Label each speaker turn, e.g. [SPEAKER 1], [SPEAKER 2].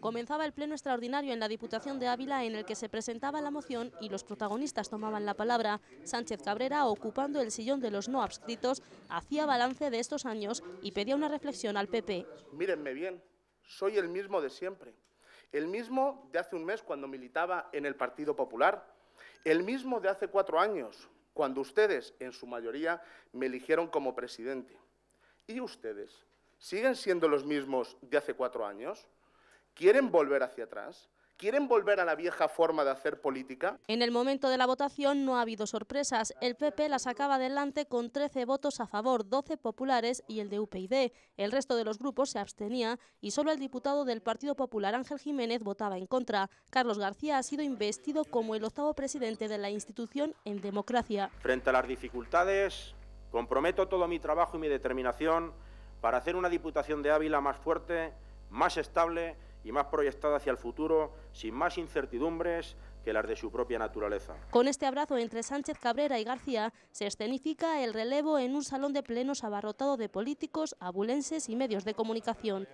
[SPEAKER 1] Comenzaba el pleno extraordinario en la Diputación de Ávila en el que se presentaba la moción y los protagonistas tomaban la palabra. Sánchez Cabrera, ocupando el sillón de los no abscritos, hacía balance de estos años y pedía una reflexión al PP.
[SPEAKER 2] Mírenme bien, soy el mismo de siempre. El mismo de hace un mes cuando militaba en el Partido Popular. El mismo de hace cuatro años, cuando ustedes, en su mayoría, me eligieron como presidente. ¿Y ustedes siguen siendo los mismos de hace cuatro años? ¿Quieren volver hacia atrás? ¿Quieren volver a la vieja forma de hacer política?
[SPEAKER 1] En el momento de la votación no ha habido sorpresas. El PP la sacaba adelante con 13 votos a favor, 12 populares y el de UPyD. El resto de los grupos se abstenía y solo el diputado del Partido Popular Ángel Jiménez votaba en contra. Carlos García ha sido investido como el octavo presidente de la institución en democracia.
[SPEAKER 3] Frente a las dificultades, comprometo todo mi trabajo y mi determinación para hacer una Diputación de Ávila más fuerte, más estable y más proyectada hacia el futuro, sin más incertidumbres que las de su propia naturaleza.
[SPEAKER 1] Con este abrazo entre Sánchez Cabrera y García se escenifica el relevo en un salón de plenos abarrotado de políticos, abulenses y medios de comunicación.